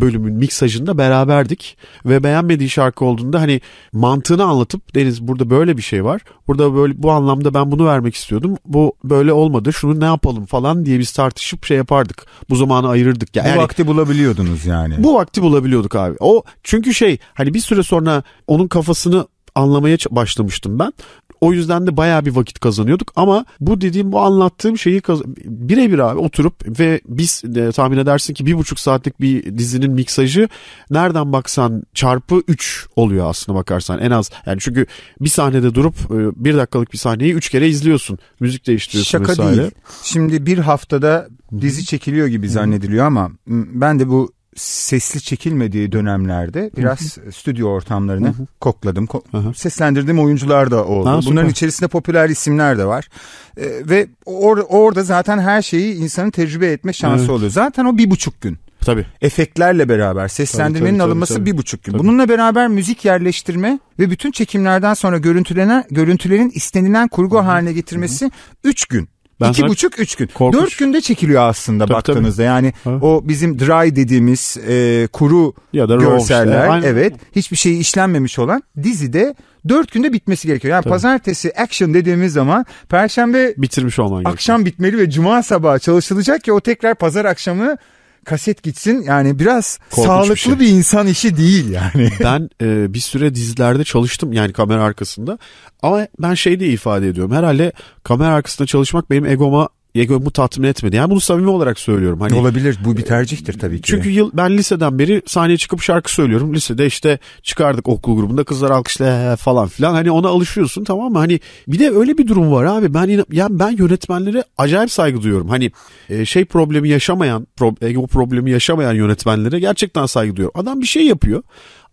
Speaker 4: bölümün miksajında beraberdik ve beğenmediği şarkı olduğunda hani mantığını anlatıp Deniz burada böyle bir şey var. Burada böyle bu anlamda ben bunu vermek istiyordum. Bu böyle olmadı. Şunu ne yapalım falan diye biz tartışıp şey yapardık. Bu zamanı ayırırdık. Yani, bu vakti bulabiliyordunuz yani. Bu vakti bulabiliyorduk abi. O çünkü şey hani bir süre sonra onun kafasını anlamaya başlamıştım ben o yüzden de bayağı bir vakit kazanıyorduk ama bu dediğim bu anlattığım şeyi birebir abi oturup ve biz e, tahmin edersin ki bir buçuk saatlik bir dizinin miksajı nereden baksan çarpı 3 oluyor aslında bakarsan en az. Yani çünkü bir
Speaker 3: sahnede durup e, bir dakikalık bir sahneyi 3 kere izliyorsun. Müzik değiştiriyorsun Şaka vesaire. değil. Şimdi bir haftada dizi çekiliyor gibi zannediliyor ama ben de bu sesli çekilmediği dönemlerde biraz Hı-hı. stüdyo ortamlarını Hı-hı. kokladım. Ko- Seslendirdiğim oyuncular da oldu. Ha, Bunların içerisinde popüler isimler de var. Ee, ve or- orada zaten her şeyi insanın tecrübe etme şansı evet. oluyor. Zaten o bir buçuk gün. Tabii. Efektlerle beraber seslendirmenin tabii, tabii, alınması tabii, tabii. bir buçuk gün. Tabii. Bununla beraber müzik yerleştirme ve bütün çekimlerden sonra görüntülenen görüntülerin istenilen kurgu Hı-hı. haline getirmesi Hı-hı. üç gün. Ben İki buçuk üç gün. Korkunç. Dört günde çekiliyor aslında tabii, baktığınızda. Tabii. Yani ha. o bizim dry dediğimiz e, kuru ya da görseller. Işte. Evet. Hiçbir şey işlenmemiş olan dizide dört günde bitmesi gerekiyor. Yani tabii. pazartesi action dediğimiz zaman perşembe bitirmiş olman gerekiyor. Akşam bitmeli ve cuma sabahı çalışılacak ki o tekrar pazar akşamı kaset gitsin yani biraz Korkunç sağlıklı bir, şey. bir insan işi değil yani.
Speaker 4: Ben e, bir süre dizilerde çalıştım yani kamera arkasında ama ben şey diye ifade ediyorum herhalde kamera arkasında çalışmak benim egoma Yego bu tatmin etmedi. Yani bunu samimi olarak söylüyorum. Hani, Olabilir bu bir tercihtir tabii ki. Çünkü yıl, ben liseden beri sahneye çıkıp şarkı söylüyorum. Lisede işte çıkardık okul grubunda kızlar alkışla falan filan. Hani ona alışıyorsun tamam mı? Hani bir de öyle bir durum var abi. Ben yani ben yönetmenlere acayip saygı duyuyorum. Hani e, şey problemi yaşamayan, pro, ego problemi yaşamayan yönetmenlere gerçekten saygı duyuyorum. Adam bir şey yapıyor.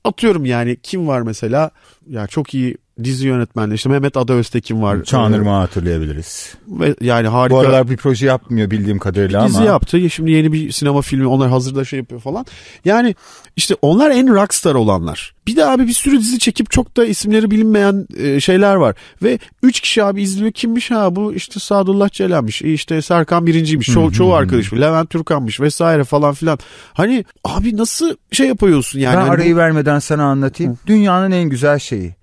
Speaker 4: Atıyorum yani kim var mesela ya çok iyi dizi yönetmenleri
Speaker 3: işte Mehmet Ada Öztekin
Speaker 4: var. Çağınırma
Speaker 3: ee, hatırlayabiliriz. Ve yani harika. Bu aralar bir proje yapmıyor bildiğim kadarıyla dizi ama. Dizi
Speaker 4: yaptı. Şimdi yeni bir sinema filmi onlar hazırda şey yapıyor falan. Yani işte onlar en rockstar olanlar. Bir de abi bir sürü dizi çekip çok da isimleri bilinmeyen e, şeyler var. Ve 3 kişi abi izliyor. Kimmiş ha bu işte Sadullah Celal'miş. işte Serkan
Speaker 3: birinciymiş. Ço çoğu arkadaşım Levent Türkan'mış vesaire falan filan. Hani abi nasıl şey yapıyorsun yani? Ben hani arayı hani... vermeden sana anlatayım. Dünyanın en güzel şeyi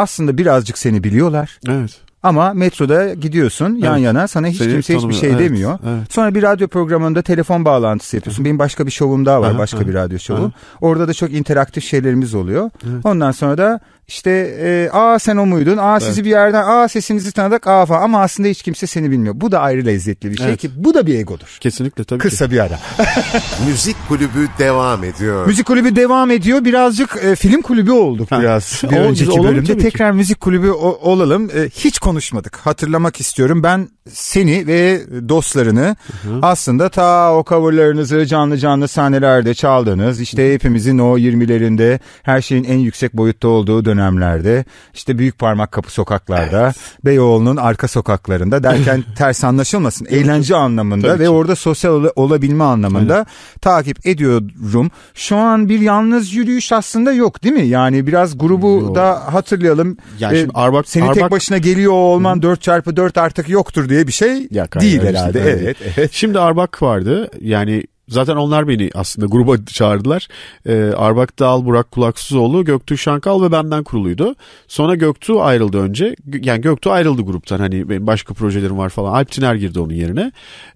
Speaker 3: aslında birazcık seni biliyorlar. Evet. Ama metroda gidiyorsun evet. yan yana sana hiç Seni kimse tanımıyor. hiçbir şey evet. demiyor. Evet. Sonra bir radyo programında telefon bağlantısı yapıyorsun. Hı. Benim başka bir şovum daha var başka bir radyo şovu. Orada da çok interaktif şeylerimiz oluyor. Hı. Ondan sonra da işte e, aa sen o muydun? Aa evet. sizi bir yerden aa sesinizi tanıdık aa falan. Ama aslında hiç kimse seni bilmiyor. Bu da ayrı lezzetli bir şey evet. ki bu da bir egodur. Kesinlikle tabii Kısa ki. bir ara. Müzik kulübü
Speaker 1: devam ediyor. Müzik
Speaker 3: kulübü devam ediyor. Birazcık e, film kulübü olduk ha. biraz. Bir o, önceki bölümde tekrar ki. müzik kulübü o, olalım. E, hiç konuşmadık. Hatırlamak istiyorum. Ben seni ve dostlarını Hı-hı. aslında ta o coverlarınızı canlı canlı sahnelerde çaldığınız işte hepimizin o 20'lerinde her şeyin en yüksek boyutta olduğu dönem dönemlerde işte büyük parmak kapı sokaklarda evet. Beyoğlu'nun arka sokaklarında derken ters anlaşılmasın eğlence anlamında Tabii ve ki. orada sosyal ol- olabilme anlamında evet. takip ediyorum. Şu an bir yalnız yürüyüş aslında yok değil mi? Yani biraz grubu yok. da hatırlayalım. Yani ee, Arbak, seni Arbak... tek başına geliyor olman Hı. 4x4 artık yoktur diye bir şey ya, değil herhalde. Evet, evet.
Speaker 4: evet. Şimdi Arbak vardı. Yani Zaten onlar beni aslında gruba çağırdılar. E, Arbak Dağal, Burak Kulaksızoğlu, Göktuğ Şankal ve benden kuruluydu. Sonra Göktuğ ayrıldı önce. Yani Göktuğ ayrıldı gruptan. Hani benim başka projelerim var falan. Alp Tiner girdi onun yerine.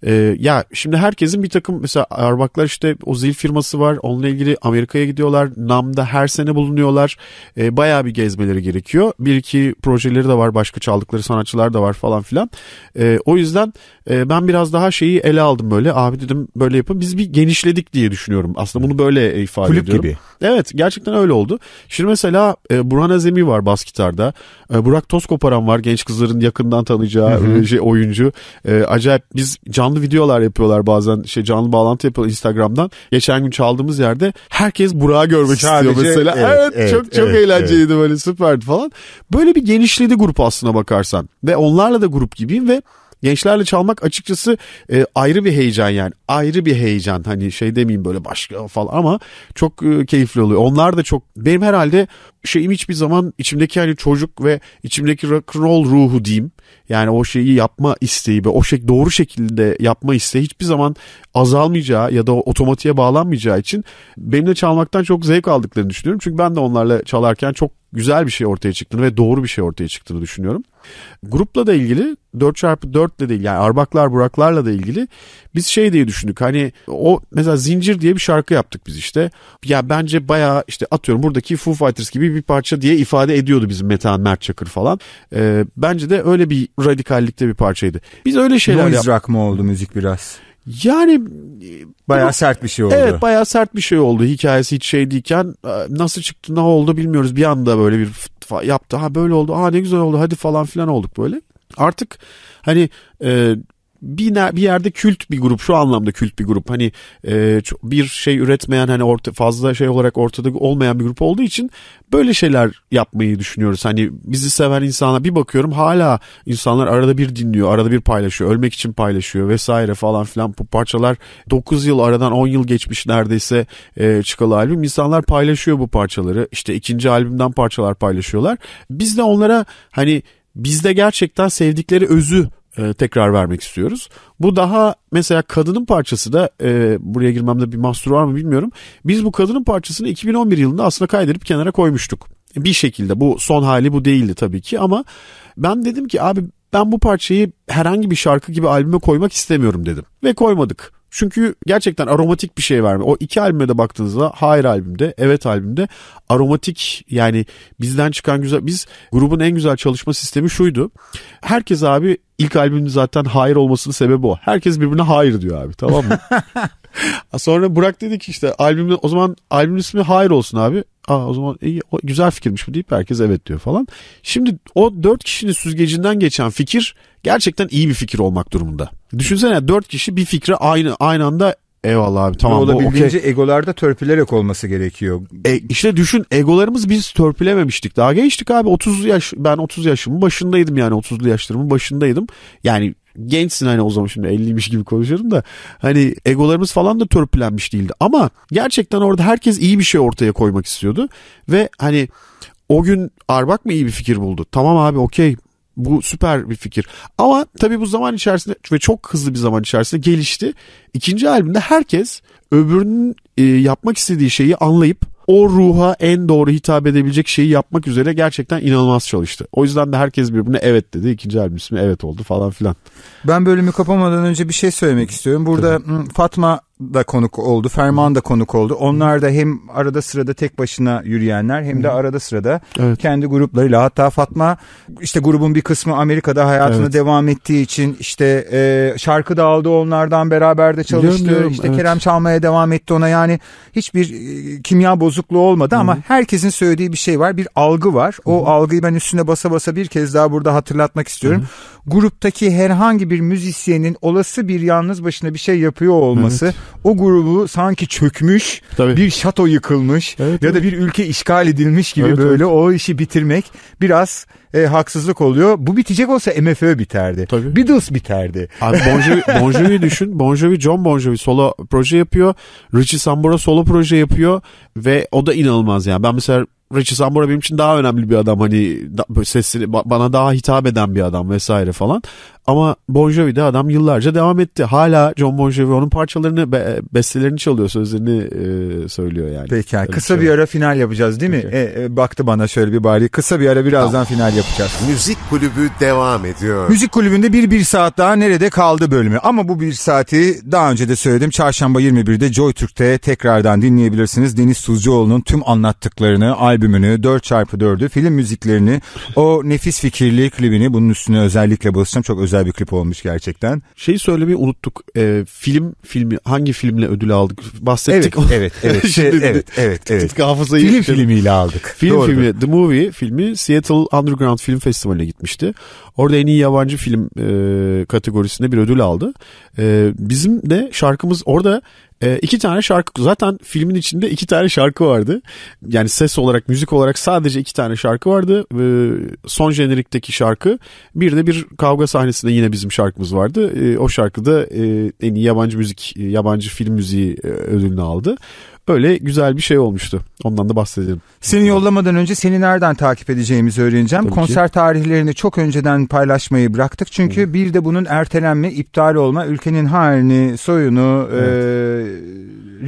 Speaker 4: E, ya şimdi herkesin bir takım mesela Arbaklar işte o zil firması var. Onunla ilgili Amerika'ya gidiyorlar. NAM'da her sene bulunuyorlar. E, bayağı bir gezmeleri gerekiyor. Bir iki projeleri de var. Başka çaldıkları sanatçılar da var falan filan. E, o yüzden e, ben biraz daha şeyi ele aldım böyle. Abi dedim böyle yapın. Biz bir bir genişledik diye düşünüyorum. Aslında bunu böyle e, ifade Kulüp ediyorum. gibi. Evet gerçekten öyle oldu. Şimdi mesela e, Burhan Azemi var bas gitarda. E, Burak Tozkoparan var genç kızların yakından tanıyacağı e, şey oyuncu. E, acayip biz canlı videolar yapıyorlar bazen şey canlı bağlantı yapıyorlar Instagram'dan. Geçen gün çaldığımız yerde herkes Burak'ı görmek Sadece, istiyor mesela. Evet, evet, evet çok çok evet, eğlenceliydi evet. böyle süperdi falan. Böyle bir genişledi grup aslına bakarsan ve onlarla da grup gibiyim ve Gençlerle çalmak açıkçası e, ayrı bir heyecan yani. Ayrı bir heyecan. Hani şey demeyeyim böyle başka falan ama çok e, keyifli oluyor. Onlar da çok benim herhalde şeyim hiçbir zaman içimdeki hani çocuk ve içimdeki rock'n'roll ruhu diyeyim. Yani o şeyi yapma isteği ve o şey doğru şekilde yapma isteği hiçbir zaman azalmayacağı ya da otomatiğe bağlanmayacağı için benimle çalmaktan çok zevk aldıklarını düşünüyorum. Çünkü ben de onlarla çalarken çok güzel bir şey ortaya çıktığını ve doğru bir şey ortaya çıktığını düşünüyorum. Grupla da ilgili 4x4 ile değil yani Arbaklar Buraklarla da ilgili biz şey diye düşündük hani o mesela Zincir diye bir şarkı yaptık biz işte. Ya bence baya işte atıyorum buradaki Foo Fighters gibi bir parça diye ifade ediyordu bizim Metehan Mert Çakır falan. Ee, bence de öyle bir radikallikte bir parçaydı. Biz öyle şeyler Noise yap- rock mı oldu müzik biraz? Yani
Speaker 3: e, baya sert bir şey oldu. Evet
Speaker 4: baya sert bir şey oldu. Hikayesi hiç şey değilken e, nasıl çıktı ne oldu bilmiyoruz. Bir anda böyle bir yaptı. Ha böyle oldu. Ha ne güzel oldu. Hadi falan filan olduk böyle. Artık hani e, bir, bir yerde kült bir grup şu anlamda kült bir grup hani e, bir şey üretmeyen hani orta, fazla şey olarak ortada olmayan bir grup olduğu için böyle şeyler yapmayı düşünüyoruz. Hani bizi seven insana bir bakıyorum hala insanlar arada bir dinliyor arada bir paylaşıyor ölmek için paylaşıyor vesaire falan filan bu parçalar 9 yıl aradan 10 yıl geçmiş neredeyse e, çıkalı albüm insanlar paylaşıyor bu parçaları işte ikinci albümden parçalar paylaşıyorlar biz de onlara hani bizde gerçekten sevdikleri özü e, tekrar vermek istiyoruz. Bu daha mesela kadının parçası da e, buraya girmemde bir mahsur var mı bilmiyorum. Biz bu kadının parçasını 2011 yılında aslında kaydedip kenara koymuştuk. Bir şekilde bu son hali bu değildi tabii ki ama ben dedim ki abi ben bu parçayı herhangi bir şarkı gibi albüme koymak istemiyorum dedim. Ve koymadık. Çünkü gerçekten aromatik bir şey vermiyor. O iki albüme de baktığınızda Hayır albümde, Evet albümde aromatik yani bizden çıkan güzel biz grubun en güzel çalışma sistemi şuydu. Herkes abi ilk albümün zaten Hayır olmasının sebebi o. Herkes birbirine hayır diyor abi tamam mı? Sonra Burak dedi ki işte albümün o zaman albüm ismi Hayır olsun abi. Aa o zaman iyi o güzel fikirmiş bu deyip herkes evet diyor falan. Şimdi o dört kişinin süzgecinden geçen fikir gerçekten iyi bir fikir olmak durumunda. Düşünsene dört kişi bir fikre aynı aynı anda eyvallah abi tamam. Olabildiğince okay.
Speaker 3: egolarda törpülerek olması gerekiyor.
Speaker 4: E, işte düşün egolarımız biz törpülememiştik. Daha gençtik abi 30 yaş ben 30 yaşımın başındaydım yani 30'lu yaşlarımın başındaydım. Yani gençsin hani o zaman şimdi 50'ymiş gibi konuşuyorum da hani egolarımız falan da törpülenmiş değildi ama gerçekten orada herkes iyi bir şey ortaya koymak istiyordu ve hani o gün Arbak mı iyi bir fikir buldu? Tamam abi okey bu süper bir fikir. Ama tabii bu zaman içerisinde ve çok hızlı bir zaman içerisinde gelişti. İkinci albümde herkes öbürünün e, yapmak istediği şeyi anlayıp o ruha en doğru hitap edebilecek şeyi yapmak üzere gerçekten inanılmaz çalıştı. O yüzden de
Speaker 3: herkes birbirine evet dedi. İkinci albüm ismi evet oldu falan filan. Ben bölümü kapamadan önce bir şey söylemek istiyorum. Burada Tabii. Fatma da konuk oldu. Ferman da konuk oldu. Onlar da hem arada sırada tek başına yürüyenler hem de arada sırada evet. kendi gruplarıyla hatta Fatma işte grubun bir kısmı Amerika'da hayatını evet. devam ettiği için işte e, şarkı da aldı onlardan beraber de çalıştı. İşte evet. Kerem çalmaya devam etti ona yani hiçbir e, kimya bozukluğu olmadı Hı. ama herkesin söylediği bir şey var. Bir algı var. O Hı. algıyı ben üstüne basa basa bir kez daha burada hatırlatmak istiyorum. Hı. Gruptaki herhangi bir müzisyenin olası bir yalnız başına bir şey yapıyor olması evet o grubu sanki çökmüş, Tabii. bir şato yıkılmış evet, ya evet. da bir ülke işgal edilmiş gibi evet, böyle evet. o işi bitirmek biraz e, haksızlık oluyor. Bu bitecek olsa MFÖ biterdi. Tabii. Beatles biterdi. Abi Bon Jovi, bon Jovi düşün.
Speaker 4: Bon Jovi John Bon Jovi solo proje yapıyor. Richie Sambora solo proje yapıyor ve o da inanılmaz yani. Ben mesela Richie Sambora benim için daha önemli bir adam hani da, sesini bana daha hitap eden bir adam vesaire falan. Ama Bon Jovi de adam yıllarca devam etti. Hala
Speaker 3: John Bon Jovi onun parçalarını, be, bestelerini çalıyor, sözlerini e, söylüyor yani. Peki yani kısa şey bir ara final yapacağız değil Peki. mi? E, e, baktı bana şöyle bir bari. Kısa bir ara birazdan final yapacağız.
Speaker 1: Müzik kulübü devam ediyor. Müzik
Speaker 3: kulübünde bir bir saat daha nerede kaldı bölümü. Ama bu bir saati daha önce de söyledim. Çarşamba 21'de Joy Türk'te tekrardan dinleyebilirsiniz. Deniz Tuzcuoğlu'nun tüm anlattıklarını, albümünü, 4x4'ü, film müziklerini, o nefis fikirli klibini bunun üstüne özellikle basacağım. Çok özel güzel bir klip olmuş gerçekten. Şeyi söylemeyi unuttuk. E, film filmi hangi filmle ödül aldık? Bahsettik. Evet, evet, evet. şey, evet, evet,
Speaker 4: evet. Hafızayı film işte. filmiyle aldık. Film Doğrudur. filmi The Movie filmi Seattle Underground Film Festivali'ne gitmişti. Orada en iyi yabancı film e, kategorisinde bir ödül aldı. E, bizim de şarkımız orada e, iki tane şarkı zaten filmin içinde iki tane şarkı vardı. Yani ses olarak müzik olarak sadece iki tane şarkı vardı. E, son jenerikteki şarkı bir de bir kavga sahnesinde yine bizim şarkımız vardı. E, o şarkıda e, en iyi yabancı müzik yabancı film müziği e, ödülünü aldı. Böyle güzel bir şey olmuştu.
Speaker 3: Ondan da bahsedelim. Seni yollamadan önce seni nereden takip edeceğimizi öğreneceğim. Tabii Konser ki. tarihlerini çok önceden paylaşmayı bıraktık. Çünkü evet. bir de bunun ertelenme, iptal olma, ülkenin halini, soyunu, e, evet. e,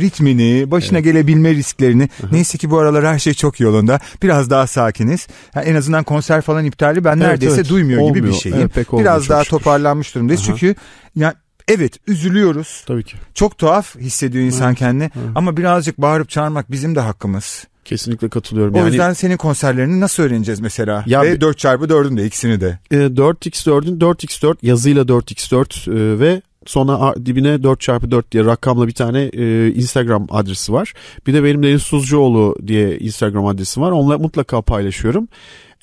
Speaker 3: ritmini, başına evet. gelebilme risklerini. Aha. Neyse ki bu aralar her şey çok yolunda. Biraz daha sakiniz. Yani en azından konser falan iptali ben evet, neredeyse evet. duymuyor Olmuyor. gibi bir şeyim. Evet, pek olmuyor, Biraz daha toparlanmış durumdayız. Aha. Çünkü ya Evet üzülüyoruz. Tabii ki. Çok tuhaf hissediyor insan evet. kendini. Evet. Ama birazcık bağırıp çağırmak bizim de hakkımız. Kesinlikle katılıyorum. O yani, yüzden senin konserlerini nasıl öğreneceğiz mesela? Ya ve 4 çarpı 4'ün de ikisini de.
Speaker 4: 4x4'ün e, 4x4 yazıyla 4x4 e, ve sonra dibine 4 çarpı 4 diye rakamla bir tane e, Instagram adresi var. Bir de benim Deniz Suzcuoğlu diye Instagram adresim var. Onunla mutlaka paylaşıyorum.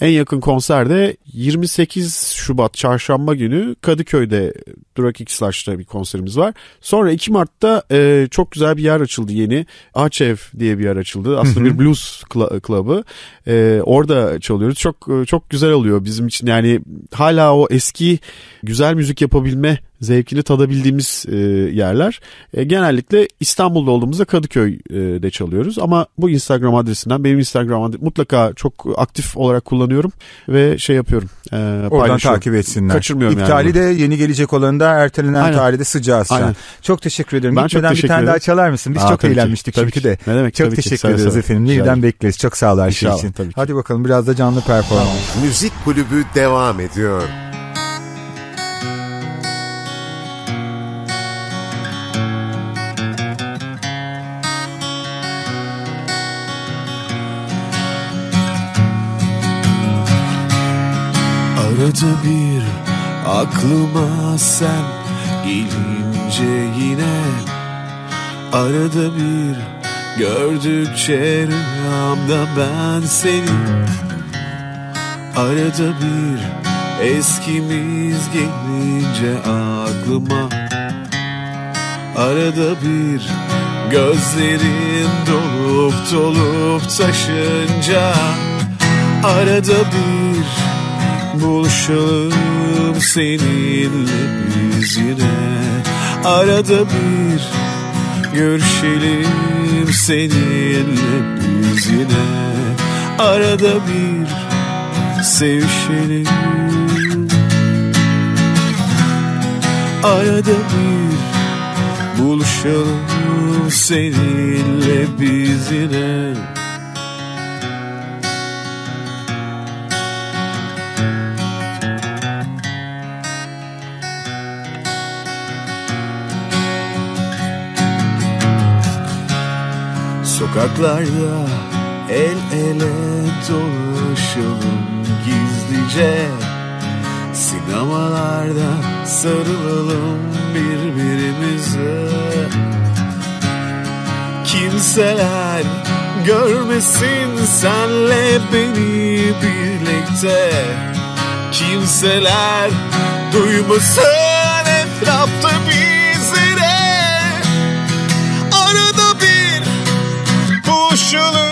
Speaker 4: En yakın konserde 28 Şubat çarşamba günü Kadıköy'de Durak X Slash'ta bir konserimiz var. Sonra 2 Mart'ta e, çok güzel bir yer açıldı yeni. Açev diye bir yer açıldı. Aslında bir blues club'ı. E, orada çalıyoruz. Çok e, çok güzel oluyor bizim için. Yani hala o eski güzel müzik yapabilme zevkini tadabildiğimiz e, yerler. E, genellikle İstanbul'da olduğumuzda Kadıköy'de çalıyoruz ama bu Instagram adresinden benim Instagram adresim mutlaka çok aktif olarak kullanıyorum ve şey yapıyorum. E, Oradan takip etsinler. Kaçırmıyorum İptali
Speaker 3: yani. de yeni gelecek olanında ertelenen Aynen. tarihi de Aynen. Çok teşekkür ederim. Ben Gitmeden çok teşekkür bir tane ederim. daha çalar mısın? Biz Aa, çok eğlenmiştik tabii çünkü ki. de. Ne demek, çok teşekkür ederiz efendim. Neyden bekleriz. Çok sağ olun her şey için. Hadi bakalım biraz da canlı performans.
Speaker 1: Müzik kulübü devam ediyor. Takmadı bir aklıma sen gelince yine Arada bir gördükçe rüyamda ben seni Arada bir eskimiz gelince aklıma Arada bir gözlerin dolup dolup taşınca Arada bir Buluşalım seninle biz yine Arada bir görüşelim seninle biz yine Arada bir sevişelim Arada bir buluşalım seninle biz yine Sokaklarda el ele dolaşalım gizlice Sinemalarda sarılalım birbirimize Kimseler görmesin senle beni birlikte
Speaker 2: Kimseler duymasın etrafta bir sugar